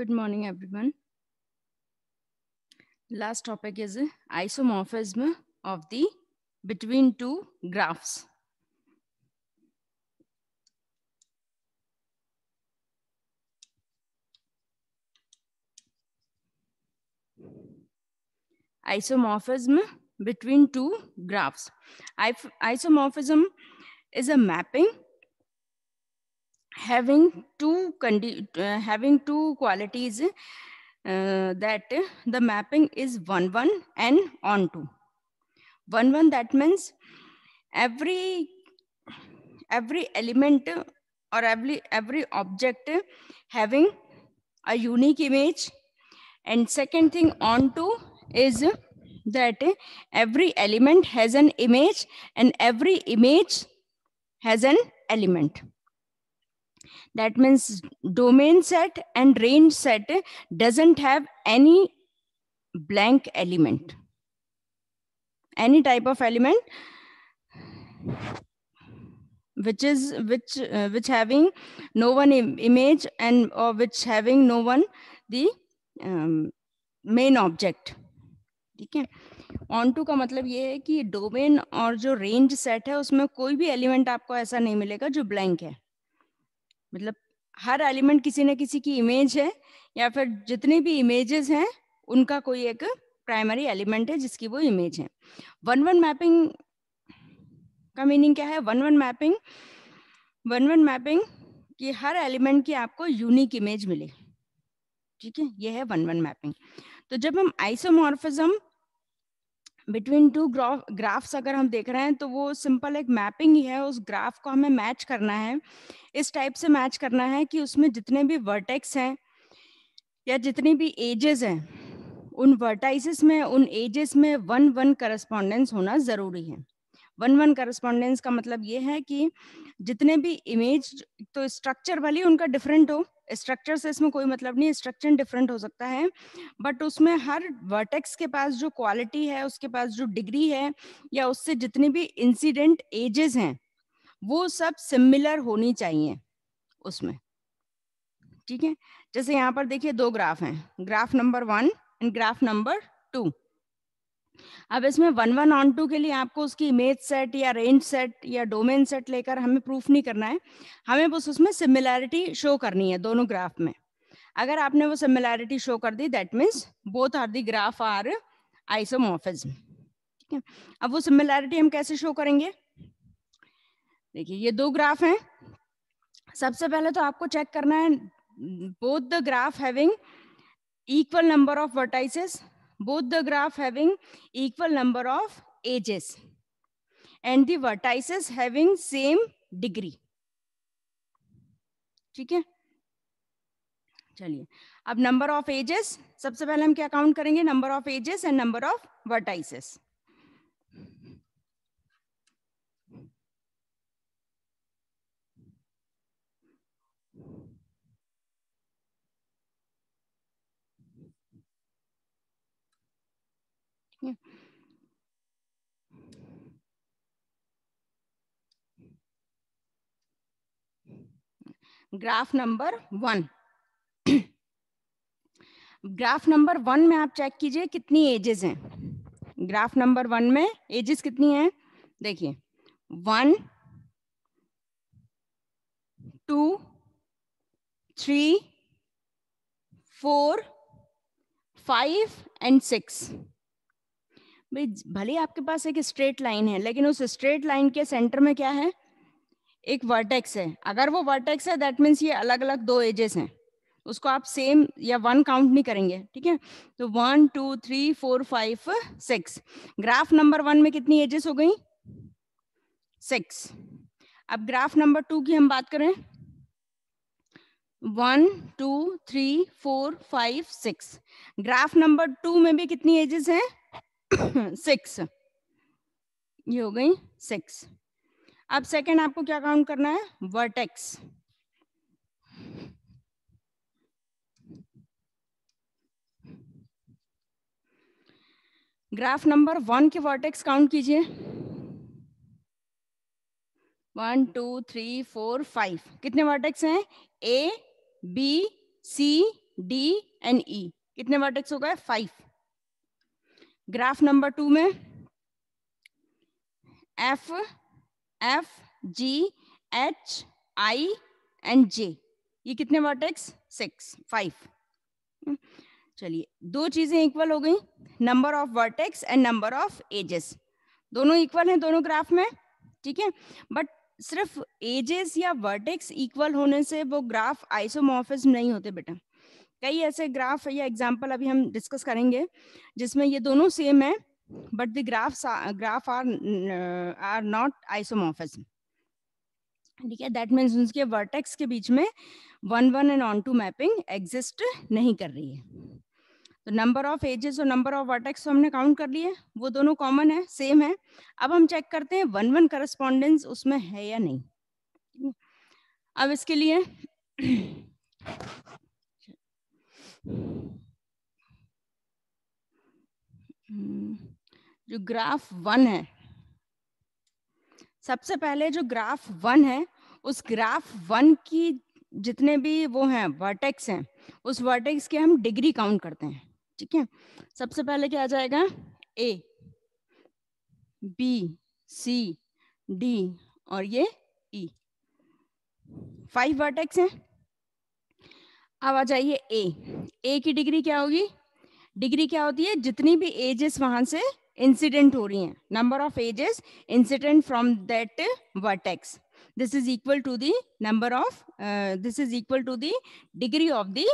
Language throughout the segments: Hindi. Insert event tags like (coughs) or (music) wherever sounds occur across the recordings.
Good morning, everyone. Last topic is isomorphism of the between two graphs. Isomorphism between two graphs. Isomorphism is a mapping having two uh, having two qualities uh, that the mapping is 1 1 and onto 1 1 that means every every element or every every object having a unique image and second thing onto is that every element has an image and every image has an element that means domain set and range set doesn't have any blank element any type of element which is which uh, which having no one Im image and or which having no one the um, main object ठीक है ऑन टू का मतलब ये है कि डोमेन और जो रेंज सेट है उसमें कोई भी एलिमेंट आपको ऐसा नहीं मिलेगा जो ब्लैंक है मतलब हर एलिमेंट किसी न किसी की इमेज है या फिर जितने भी इमेजेस हैं उनका कोई एक प्राइमरी एलिमेंट है जिसकी वो इमेज है वन वन मैपिंग का मीनिंग क्या है one one mapping one one mapping कि हर एलिमेंट की आपको यूनिक इमेज मिले ठीक है यह है वन वन मैपिंग तो जब हम आइसोमॉर्फिज्म बिटवीन टू ग्राफ्स अगर हम देख रहे हैं तो वो सिंपल एक मैपिंग ही है उस ग्राफ को हमें मैच करना है इस टाइप से मैच करना है कि उसमें जितने भी वर्टेक्स हैं या जितनी भी एजेस हैं उन वर्टाइसिस में उन एजेस में वन वन करस्पॉन्डेंस होना ज़रूरी है वन वन करस्पॉन्डेंस का मतलब ये है कि जितने भी इमेज तो स्ट्रक्चर वाली उनका डिफरेंट हो स्ट्रक्चर से इसमें कोई मतलब नहीं स्ट्रक्चर डिफरेंट हो सकता है बट उसमें हर वर्टेक्स के पास जो क्वालिटी है उसके पास जो डिग्री है या उससे जितने भी इंसिडेंट एजेस हैं वो सब सिमिलर होनी चाहिए उसमें ठीक है जैसे यहाँ पर देखिए दो ग्राफ हैं graph number one and graph number two अब इसमें वन वन ऑन टू के लिए आपको उसकी इमेज सेट या रेंज सेट या डोमेन सेट लेकर हमें प्रूफ नहीं करना है हमें बस उसमें सिमिलैरिटी शो करनी है दोनों ग्राफ में अगर आपने वो सिमिलैरिटी शो कर दी that means both are the graph are isomorphism ठीक है अब वो सिमिलैरिटी हम कैसे शो करेंगे देखिए ये दो ग्राफ हैं सबसे पहले तो आपको चेक करना है both the graph having equal number of vertices both the graph having equal number of edges and the vertices having same degree ठीक है चलिए अब नंबर ऑफ एजेस सबसे पहले हम क्या काउंट करेंगे number of edges and number of vertices graph number one (clears throat) graph number one में आप चेक कीजिए कितनी एजेस हैं ग्राफ नंबर वन में एजेस कितनी हैं देखिए one two three four five and six भाई भले आपके पास एक स्ट्रेट लाइन है लेकिन उस स्ट्रेट लाइन के सेंटर में क्या है एक वर्टेक्स है अगर वो वर्टेक्स है दैट मीन्स ये अलग अलग दो एजेस हैं उसको आप सेम या वन काउंट नहीं करेंगे ठीक है तो one two three four five six graph number one में कितनी एजेस हो गई सिक्स अब ग्राफ नंबर टू की हम बात करें one two three four five six graph number two में भी कितनी एजेस हैं सिक्स (coughs) ये हो गई सिक्स अब सेकेंड आपको क्या काउंट करना है वर्टेक्स ग्राफ नंबर वन के वर्टेक्स काउंट कीजिए one two three four five कितने वर्टेक्स हैं A B C D and E कितने वर्टेक्स हो गए फाइव ग्राफ नंबर टू में F F G H I and J ये कितने वर्टेक्स सिक्स फाइव चलिए दो चीजें इक्वल हो गई number of vertex and number of edges दोनों इक्वल हैं दोनों ग्राफ में ठीक है बट सिर्फ एजेस या वर्टेक्स इक्वल होने से वो ग्राफ आइसोमॉर्फिज्म नहीं होते बेटा कई ऐसे ग्राफ या एग्जाम्पल अभी हम डिस्कस करेंगे जिसमें ये दोनों सेम है but the graphs are, graph are uh, are not isomorphism ठीक है दैट मीन्स उनके वर्टेक्स के बीच में one one and onto mapping exist नहीं कर रही है तो नंबर ऑफ एजेस और नंबर ऑफ वर्टेक्स हमने काउंट कर लिए वो दोनों कॉमन है सेम है अब हम चेक करते हैं वन वन करस्पॉन्डेंस उसमें है या नहीं अब इसके लिए (clears throat) Hmm. जो ग्राफ वन है सबसे पहले जो ग्राफ वन है उस ग्राफ वन की जितने भी वो हैं वर्टेक्स हैं उस वर्टेक्स के हम डिग्री काउंट करते हैं ठीक है सबसे पहले क्या आ जाएगा ए बी सी डी और ये ई फाइव वर्टेक्स हैं अब आ जाइए ए ए की डिग्री क्या होगी डिग्री क्या होती है जितनी भी एजेस वहां से इंसिडेंट हो रही हैं number of edges incident from that vertex this is equal to the number of uh, this is equal to the degree of the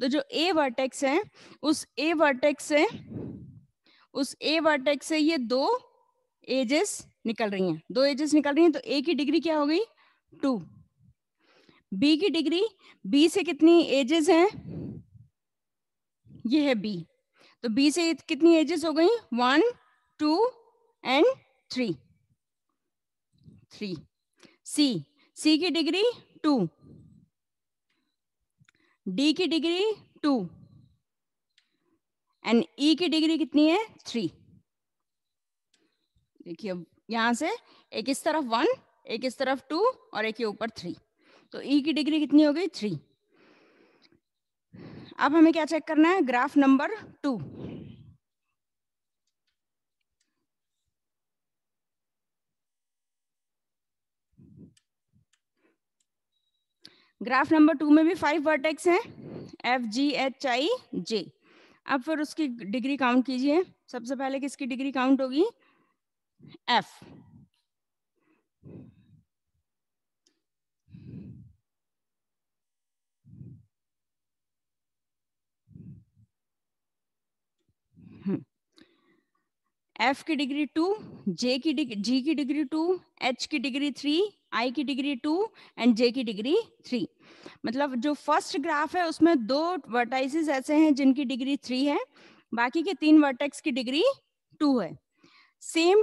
तो जो ए वर्टेक्स है उस ए वर्टेक्स से उस ए वर्टेक्स से ये दो एजेस निकल रही हैं दो एजेस निकल रही हैं तो ए की डिग्री क्या हो गई टू बी की डिग्री बी से कितनी एजेस हैं ये है बी तो बी से कितनी एजेस हो गई one two and three three C C की डिग्री टू डी की डिग्री टू एंड ई की डिग्री कितनी है थ्री देखिए अब यहां से एक इस तरफ वन एक इस तरफ टू और एक के ऊपर थ्री तो ई e की डिग्री कितनी हो गई थ्री अब हमें क्या चेक करना है graph number two graph number two में भी फाइव वर्टेक्स हैं F G H I J अब फिर उसकी डिग्री काउंट कीजिए सबसे पहले किसकी डिग्री काउंट होगी एफ एफ की डिग्री टू जे की डिग्री जी की डिग्री टू एच की डिग्री थ्री आई की डिग्री टू एंड जे की डिग्री थ्री मतलब जो फर्स्ट ग्राफ है उसमें दो वर्टाइसिस ऐसे हैं जिनकी डिग्री थ्री है बाकी के तीन वर्टेक्स की डिग्री टू है सेम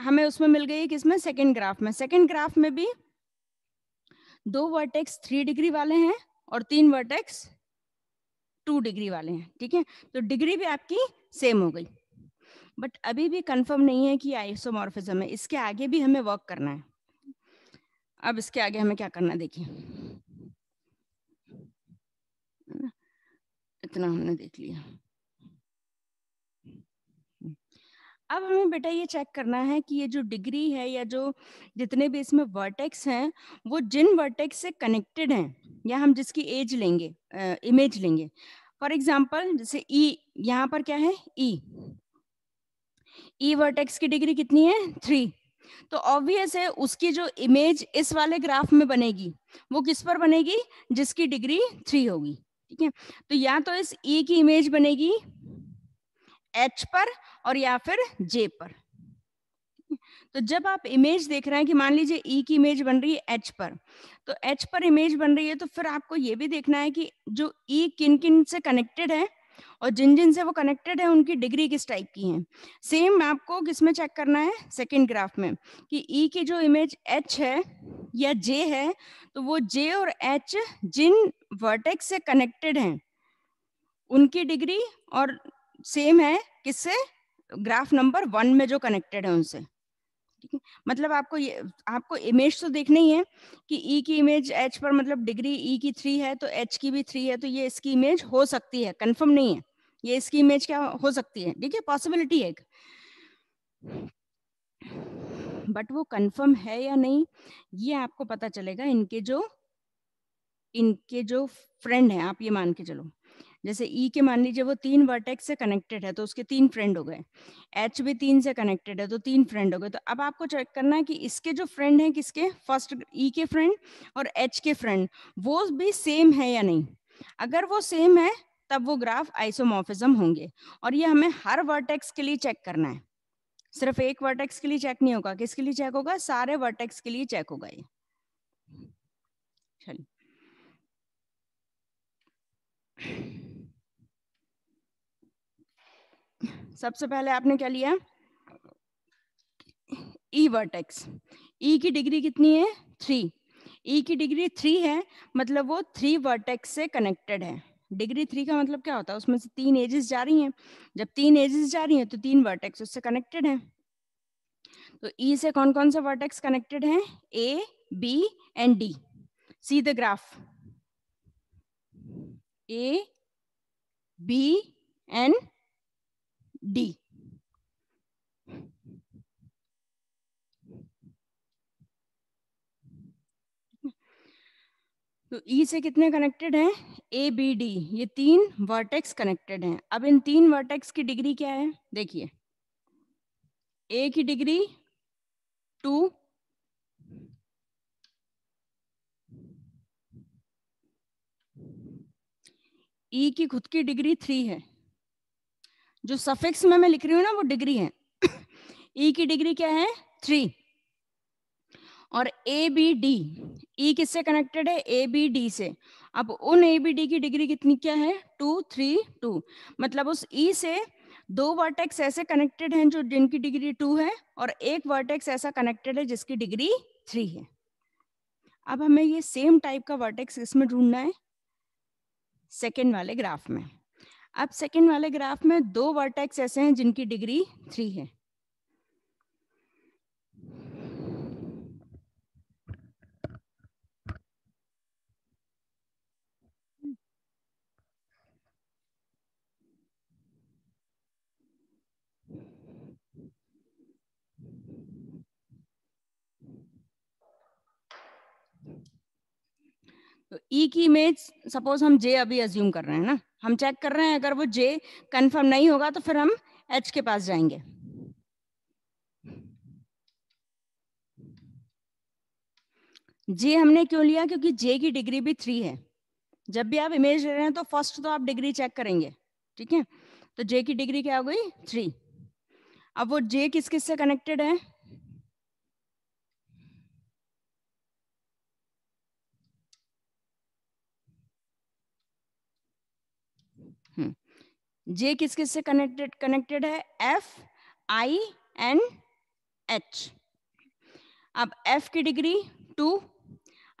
हमें उसमें मिल गई किसमें सेकेंड ग्राफ में सेकेंड ग्राफ में भी दो वर्टेक्स थ्री डिग्री वाले हैं और तीन वर्टेक्स टू डिग्री वाले हैं ठीक है तो डिग्री भी आपकी सेम हो गई बट अभी भी कंफर्म नहीं है कि आइसोमॉर्फिज्म है इसके आगे भी हमें वर्क करना है अब इसके आगे हमें क्या करना देखिए इतना हमने देख लिया अब हमें बेटा ये चेक करना है कि ये जो डिग्री है या जो जितने भी इसमें वर्टेक्स हैं वो जिन वर्टेक्स से कनेक्टेड हैं या हम जिसकी एज लेंगे इमेज लेंगे फॉर एग्जाम्पल जैसे ई यहाँ पर क्या है E e. E e vertex की डिग्री कितनी है थ्री तो ऑब्वियस है उसकी जो इमेज इस वाले ग्राफ में बनेगी वो किस पर बनेगी जिसकी डिग्री थ्री होगी ठीक है तो या तो इस ई e की इमेज बनेगी एच पर और या फिर जे पर तो जब आप इमेज देख रहे हैं कि मान लीजिए ई e की इमेज बन रही है एच पर तो एच पर इमेज बन रही है तो फिर आपको ये भी देखना है कि जो ई e किन किन से कनेक्टेड है और जिन जिन से वो कनेक्टेड है उनकी डिग्री किस टाइप की है सेम आपको किस में चेक करना है सेकेंड ग्राफ में कि ई e की जो इमेज एच है या जे है तो वो जे और एच जिन वर्टेक्स से कनेक्टेड हैं उनकी डिग्री और सेम है किससे ग्राफ नंबर वन में जो कनेक्टेड है उनसे ठीक है मतलब आपको ये आपको इमेज तो देखना ही है कि e की इमेज H पर मतलब डिग्री e की थ्री है तो एच की भी थ्री है तो ये इसकी इमेज हो सकती है कंफर्म नहीं है ये इसकी इमेज क्या हो सकती है ठीक है पॉसिबिलिटी है बट वो कंफर्म है या नहीं ये आपको पता चलेगा इनके जो इनके जो फ्रेंड है आप ये मान के चलो जैसे ई e के मान लीजिए वो तीन वर्टेक्स से कनेक्टेड है तो उसके तीन फ्रेंड हो गए एच भी तीन से कनेक्टेड है तो तीन फ्रेंड हो गए तो अब आपको चेक करना है कि इसके जो फ्रेंड हैं किसके फर्स्ट ई e के फ्रेंड और एच के फ्रेंड वो भी सेम है या नहीं अगर वो सेम है तब वो ग्राफ आइसोमोफिज्म होंगे और ये हमें हर वर्टेक्स के लिए चेक करना है सिर्फ एक वर्टेक्स के लिए चेक नहीं होगा किसके लिए चेक होगा सारे वर्टेक्स के लिए चेक होगा ये चलिए सबसे पहले आपने क्या लिया ई वर्टेक्स ई की डिग्री कितनी है थ्री ई e की डिग्री थ्री है मतलब वो थ्री वर्टेक्स से कनेक्टेड है डिग्री थ्री का मतलब क्या होता है उसमें से तीन एजेस जा रही हैं जब तीन एजेस जा रही हैं तो तीन वर्टेक्स उससे कनेक्टेड हैं तो ई e से कौन कौन से वर्टेक्स कनेक्टेड हैं A B and D C the graph A B and D तो ई e से कितने कनेक्टेड हैं ए बी डी ये तीन वर्टेक्स कनेक्टेड हैं अब इन तीन वर्टेक्स की डिग्री क्या है देखिए ए की डिग्री टू ई e की खुद की डिग्री थ्री है जो सफिक्स में मैं लिख रही हूँ ना वो डिग्री है ई e की डिग्री क्या है थ्री और ए बी डी ई किससे कनेक्टेड है ए बी डी से अब उन ए बी डी की डिग्री कितनी क्या है टू थ्री टू मतलब उस ई e से दो वर्टेक्स ऐसे कनेक्टेड हैं जो जिनकी डिग्री टू है और एक वर्टेक्स ऐसा कनेक्टेड है जिसकी डिग्री थ्री है अब हमें ये सेम टाइप का वर्टेक्स इसमें ढूंढना है सेकेंड वाले ग्राफ में अब सेकेंड वाले ग्राफ में दो वर्टेक्स ऐसे हैं जिनकी डिग्री थ्री है तो ई e की इमेज सपोज हम जे अभी अज्यूम कर रहे हैं ना हम चेक कर रहे हैं अगर वो जे कंफर्म नहीं होगा तो फिर हम एच के पास जाएंगे जे हमने क्यों लिया क्योंकि जे की डिग्री भी थ्री है जब भी आप इमेज ले रहे हैं तो फर्स्ट तो आप डिग्री चेक करेंगे ठीक है तो जे की डिग्री क्या हो गई थ्री अब वो जे किस किस से कनेक्टेड है जे हम्म। किस किस से कनेक्टेड कनेक्टेड है एफ आई एन एच अब एफ की डिग्री टू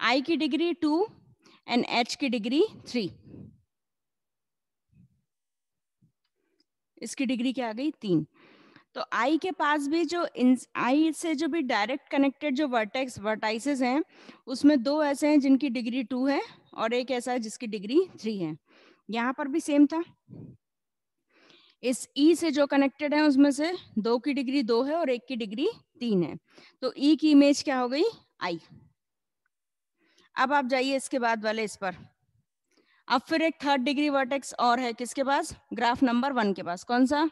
आई की डिग्री टू एंड एच की डिग्री थ्री इसकी डिग्री क्या आ गई तीन तो आई के पास भी जो इन आई से जो भी डायरेक्ट कनेक्टेड जो वर्टेक्स वर्टाइसेस हैं उसमें दो ऐसे हैं जिनकी डिग्री टू है और एक ऐसा है जिसकी डिग्री थ्री है यहाँ पर भी सेम था इस ई e से जो कनेक्टेड है उसमें से दो की डिग्री दो है और एक की डिग्री तीन है तो ई e की इमेज क्या हो गई आई अब आप जाइए इसके बाद वाले इस पर अब फिर एक थर्ड डिग्री वर्टेक्स और है किसके पास ग्राफ नंबर वन के पास कौन सा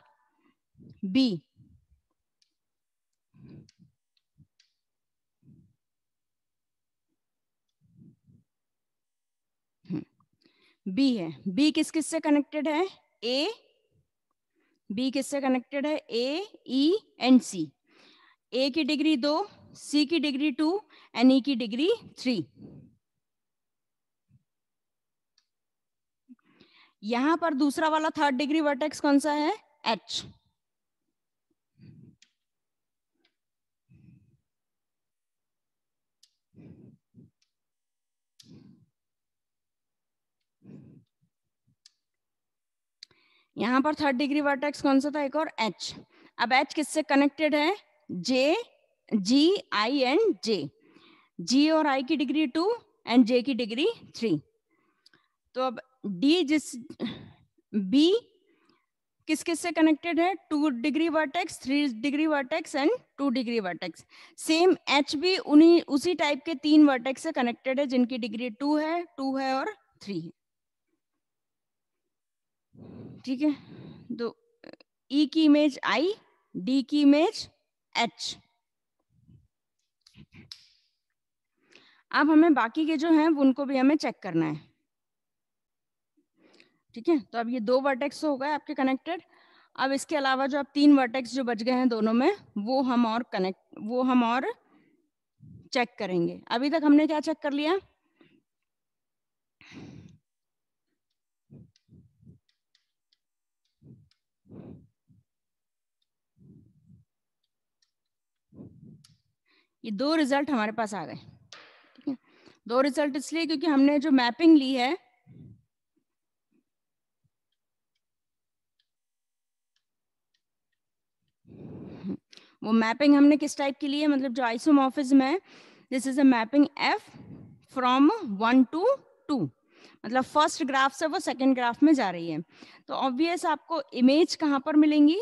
बी बी है बी किस किस से कनेक्टेड है ए बी किससे कनेक्टेड है ए ई एंड सी ए की डिग्री दो सी की डिग्री टू एंड ई की डिग्री थ्री यहां पर दूसरा वाला थर्ड डिग्री वर्टेक्स कौन सा है एच यहाँ पर थर्ड डिग्री वर्टेक्स कौन सा था एक और एच अब एच किससे कनेक्टेड है जे जी आई एंड जे जी और आई की डिग्री टू एंड जे की डिग्री थ्री तो अब डी जिस बी किस किस से कनेक्टेड है two degree vertex three degree vertex and two degree vertex same H भी उन्हीं उसी टाइप के तीन वर्टेक्स से कनेक्टेड है जिनकी डिग्री टू है टू है और थ्री है ठीक है तो ई e की इमेज आई डी की इमेज एच अब हमें बाकी के जो हैं उनको भी हमें चेक करना है ठीक है तो अब ये दो वर्टेक्स हो गए आपके कनेक्टेड अब इसके अलावा जो अब तीन वर्टेक्स जो बच गए हैं दोनों में वो हम और कनेक्ट वो हम और चेक करेंगे अभी तक हमने क्या चेक कर लिया ये दो रिजल्ट हमारे पास आ गए ठीक है दो रिजल्ट इसलिए क्योंकि हमने जो मैपिंग ली है वो मैपिंग हमने किस टाइप की ली है मतलब जो ऑफिस है this is a mapping F from one to two मतलब फर्स्ट ग्राफ से वो सेकंड ग्राफ में जा रही है तो ऑब्वियस आपको इमेज कहाँ पर मिलेंगी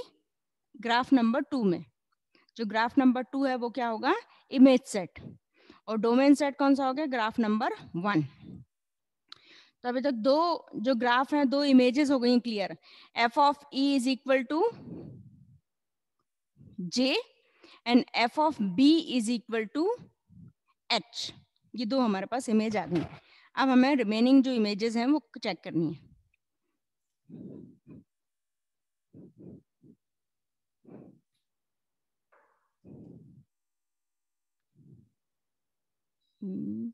ग्राफ नंबर टू में जो ग्राफ नंबर टू है वो क्या होगा इमेज सेट और डोमेन सेट कौन सा हो गया ग्राफ नंबर वन तो अभी तक दो जो ग्राफ हैं दो इमेजेस हो गई clear F of E is equal to J and F of B is equal to H ये दो हमारे पास इमेज आ गई अब हमें रिमेनिंग जो इमेजेस हैं वो चेक करनी है Mm.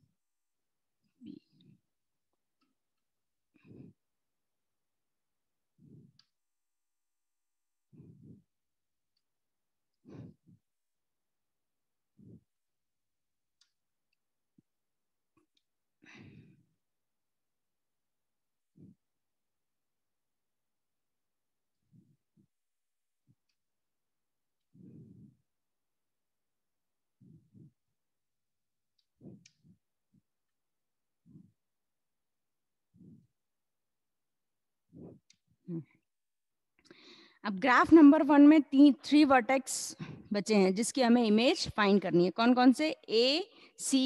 हम्म। अब ग्राफ नंबर वन में तीन थ्री वर्टेक्स बचे हैं जिसकी हमें इमेज फाइंड करनी है कौन कौन से ए सी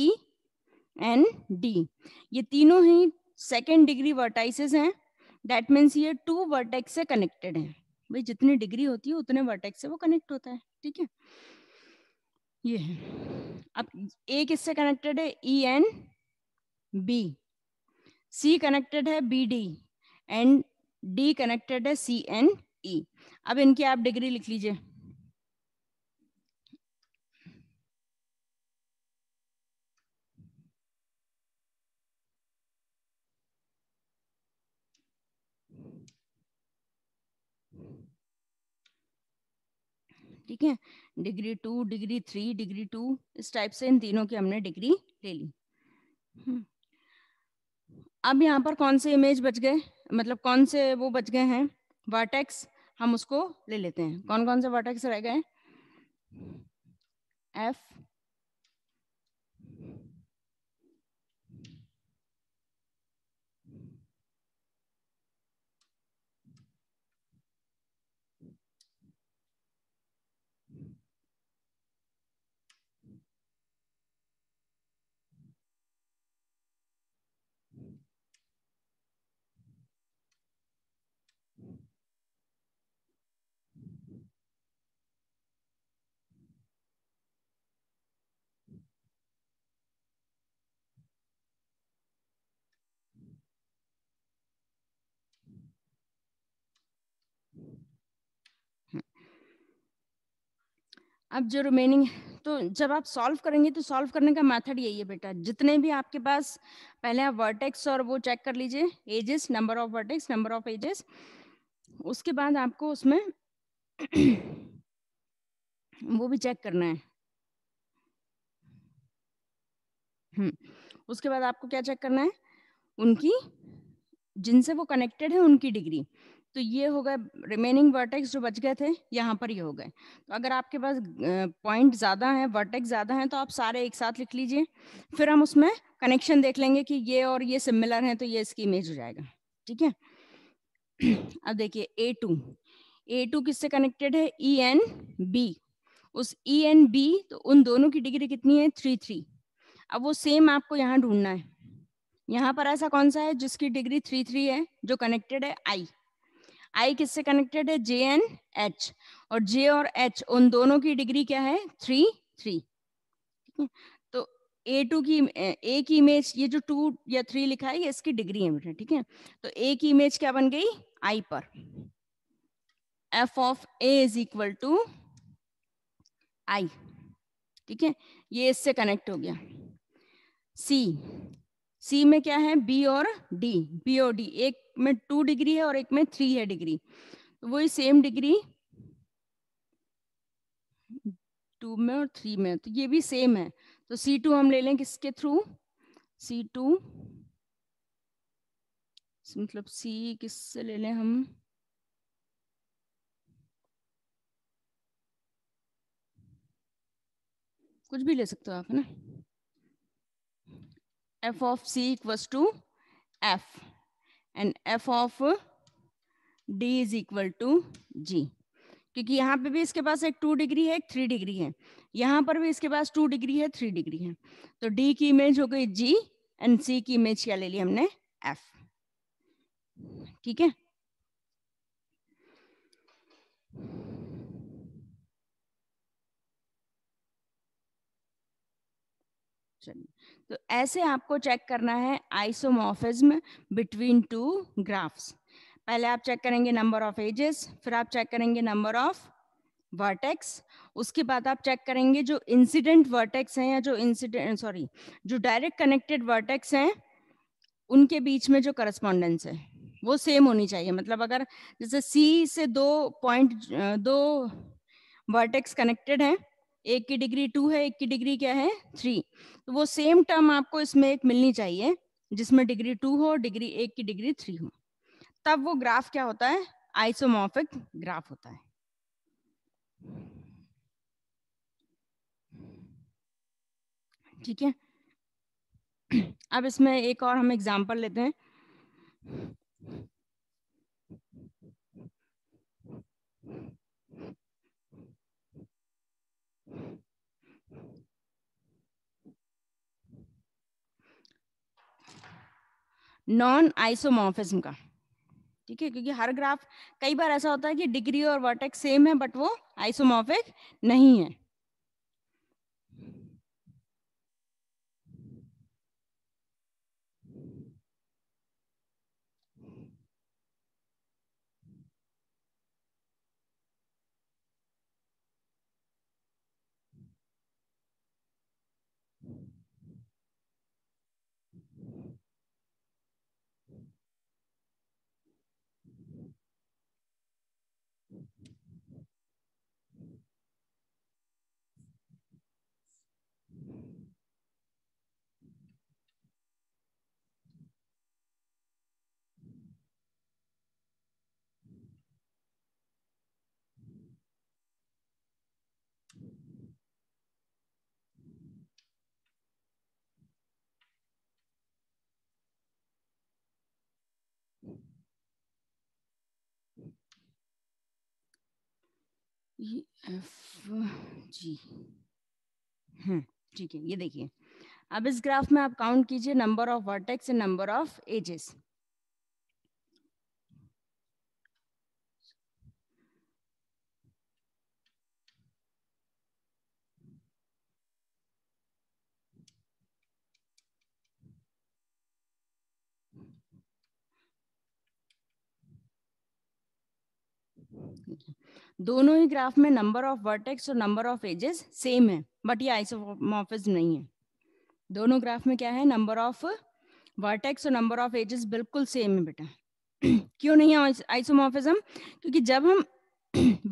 एन डी ये तीनों ही सेकेंड डिग्री वर्टाइसेस हैं डैट मीन्स ये टू वर्टेक्स से कनेक्टेड हैं भाई जितनी डिग्री होती है उतने वर्टेक्स से वो कनेक्ट होता है ठीक है ये है अब ए किससे कनेक्टेड है E and B C connected है B D and D connected है सी एन ई अब इनकी आप डिग्री लिख लीजिए ठीक है degree two degree three degree two इस टाइप से इन तीनों की हमने डिग्री ले ली हम्म। अब यहाँ पर कौन से इमेज बच गए मतलब कौन से वो बच गए हैं वर्टेक्स हम उसको ले लेते हैं कौन कौन से वर्टेक्स रह गए एफ अब जो रिमेनिंग तो जब आप सॉल्व करेंगे तो सॉल्व करने का मेथड यही है बेटा जितने भी आपके पास पहले आप वर्टेक्स और वो चेक कर लीजिए edges number of vertex number of edges उसके बाद आपको उसमें वो भी चेक करना है हम्म, उसके बाद आपको क्या चेक करना है उनकी जिनसे वो कनेक्टेड है उनकी डिग्री तो ये हो गए रिमेनिंग वर्टेक्स जो बच गए थे यहाँ पर ये हो गए तो अगर आपके पास पॉइंट ज़्यादा है वर्टेक्स ज़्यादा है तो आप सारे एक साथ लिख लीजिए फिर हम उसमें कनेक्शन देख लेंगे कि ये और ये सिमिलर हैं तो ये इसकी इमेज हो जाएगा ठीक है अब देखिए ए टू ए टू किससे कनेक्टेड है ई एन बी उस ई एन बी तो उन दोनों की डिग्री कितनी है थ्री थ्री अब वो सेम आपको यहाँ ढूंढना है यहाँ पर ऐसा कौन सा है जिसकी डिग्री थ्री थ्री है जो कनेक्टेड है आई आई किससे कनेक्टेड है जे एन एच और जे और एच उन दोनों की डिग्री क्या है थ्री थ्री ठीक है तो ए टू की ए की इमेज ये जो टू या थ्री लिखा है ये इसकी डिग्री है बेटा ठीक है तो ए की इमेज क्या बन गई आई पर F of A is equal to I ठीक है ये इससे कनेक्ट हो गया सी सी में क्या है बी और डी बी और डी एक में टू डिग्री है और एक में थ्री है डिग्री तो वही सेम डिग्री टू में और थ्री में तो ये भी सेम है तो सी टू हम ले लें किसके थ्रू सी टू मतलब सी किससे ले लें हम कुछ भी ले सकते हो आप है ना f of c equals to f and f of d is equal to G क्योंकि यहाँ पे भी इसके पास एक टू डिग्री है एक थ्री डिग्री है यहाँ पर भी इसके पास टू डिग्री है थ्री डिग्री है तो डी की इमेज हो गई जी एंड सी की इमेज क्या ले ली हमने एफ ठीक है तो ऐसे आपको चेक करना है आइसोमोफिज्म बिटवीन टू ग्राफ्स पहले आप चेक करेंगे नंबर ऑफ एजेस फिर आप चेक करेंगे नंबर ऑफ वर्टेक्स उसके बाद आप चेक करेंगे जो इंसिडेंट वर्टेक्स हैं या जो इंसिडेंट सॉरी जो डायरेक्ट कनेक्टेड वर्टेक्स हैं उनके बीच में जो करस्पॉन्डेंस है वो सेम होनी चाहिए मतलब अगर जैसे सी से दो पॉइंट दो वर्टेक्स कनेक्टेड हैं एक की डिग्री टू है एक की डिग्री क्या है थ्री तो वो सेम टर्म आपको इसमें एक मिलनी चाहिए जिसमें डिग्री टू हो डिग्री एक की डिग्री थ्री हो तब वो ग्राफ क्या होता है आइसोमोफिक ग्राफ होता है ठीक है अब इसमें एक और हम एग्जांपल लेते हैं नॉन आइसोमोफिज्म का ठीक है क्योंकि हर ग्राफ कई बार ऐसा होता है कि डिग्री और वर्टेक्स सेम है बट वो आइसोमोफिक नहीं है E हम्म, ठीक है ये देखिए अब इस ग्राफ में आप काउंट कीजिए number of vertex and number of edges दोनों ही ग्राफ में नंबर ऑफ वर्टेक्स और नंबर ऑफ एजेस सेम है बट ये आइसोमॉर्फिज नहीं है दोनों ग्राफ में क्या है नंबर ऑफ वर्टेक्स और नंबर ऑफ एजेस बिल्कुल सेम है बेटा (clears throat) क्यों नहीं है आइसोमॉर्फिज्म क्योंकि जब हम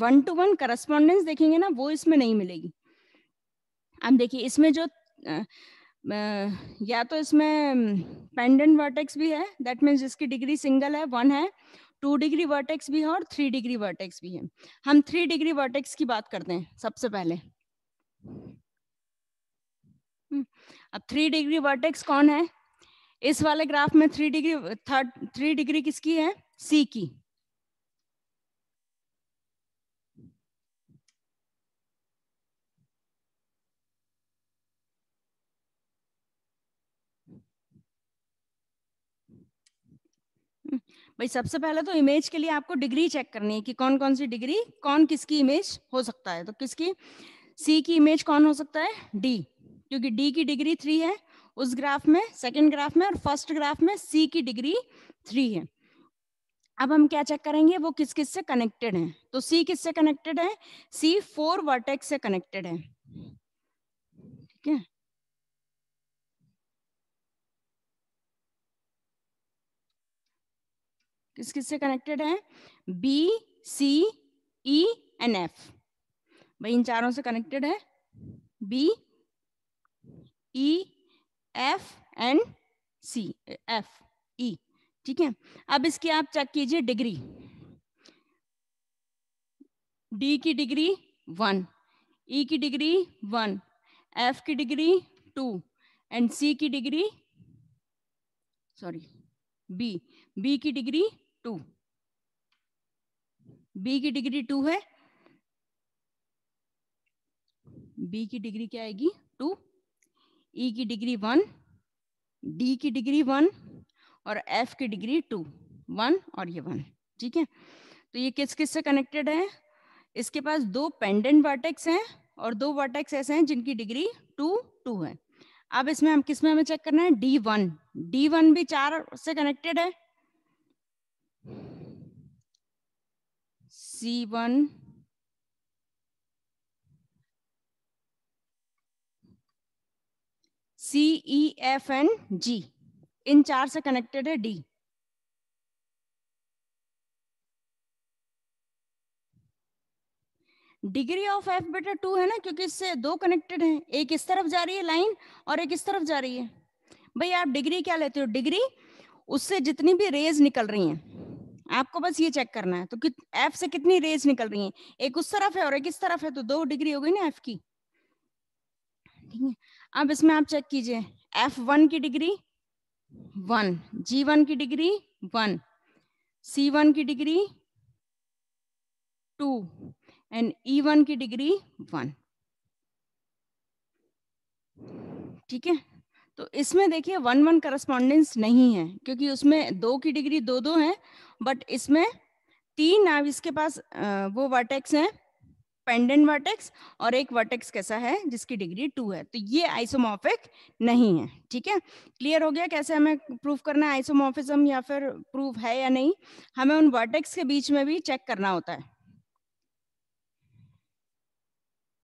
वन टू वन करस्पॉन्डेंस देखेंगे ना वो इसमें नहीं मिलेगी अब देखिए इसमें जो आ, या तो इसमें पेंडेंट वर्टेक्स भी है दैट मीन्स जिसकी डिग्री सिंगल है वन है टू डिग्री वर्टेक्स भी है और थ्री डिग्री वर्टेक्स भी है हम थ्री डिग्री वर्टेक्स की बात करते हैं सबसे पहले हम्म, अब थ्री डिग्री वर्टेक्स कौन है इस वाले ग्राफ में three degree third three degree किसकी है सी की भाई सबसे पहले तो इमेज के लिए आपको डिग्री चेक करनी है कि कौन कौन सी डिग्री कौन किसकी इमेज हो सकता है तो किसकी सी की इमेज कौन हो सकता है डी क्योंकि डी की डिग्री थ्री है उस ग्राफ में सेकेंड ग्राफ में और फर्स्ट ग्राफ में सी की डिग्री थ्री है अब हम क्या चेक करेंगे वो किस किस से तो कनेक्टेड है तो सी किस से कनेक्टेड है सी फोर वर्टेक्स से कनेक्टेड है ठीक है किस किस से कनेक्टेड है B C E and F भाई इन चारों से कनेक्टेड है B E F and C F E ठीक है अब इसकी आप चेक कीजिए डिग्री डी की डिग्री वन ई की डिग्री वन एफ की डिग्री टू एंड सी की डिग्री सॉरी बी बी की डिग्री टू बी की डिग्री टू है बी की डिग्री क्या आएगी टू ई e की डिग्री वन डी की डिग्री वन और एफ की डिग्री टू वन और ये वन ठीक है तो ये किस किस से कनेक्टेड है इसके पास दो पेंडेंट वर्टेक्स हैं और दो वर्टेक्स ऐसे हैं जिनकी डिग्री टू टू है अब इसमें हम किस में हमें चेक करना है डी वन डी वन भी चार से कनेक्टेड है C one C E F and G इन चार से कनेक्टेड है डी डिग्री ऑफ एफ बेटा टू है ना क्योंकि इससे दो कनेक्टेड हैं एक इस तरफ जा रही है लाइन और एक इस तरफ जा रही है भाई आप डिग्री क्या लेते हो डिग्री उससे जितनी भी रेज निकल रही हैं आपको बस ये चेक करना है तो कित एफ से कितनी रेज निकल रही है एक उस तरफ है और एक इस तरफ है तो दो डिग्री हो गई ना एफ की ठीक है अब इसमें आप चेक कीजिए एफ वन की डिग्री वन जी वन की डिग्री वन सी वन की degree two and E one की डिग्री वन ठीक है तो इसमें देखिए वन वन करस्पॉन्डेंस नहीं है क्योंकि उसमें दो की डिग्री दो दो है बट इसमें तीन नाव इसके पास वो वर्टेक्स हैं पेंडेंट वर्टेक्स और एक वर्टेक्स कैसा है जिसकी डिग्री टू है तो ये आइसोमॉर्फिक नहीं है ठीक है क्लियर हो गया कैसे हमें प्रूफ करना है आइसोमॉर्फिज्म या फिर प्रूफ है या नहीं हमें उन वर्टेक्स के बीच में भी चेक करना होता है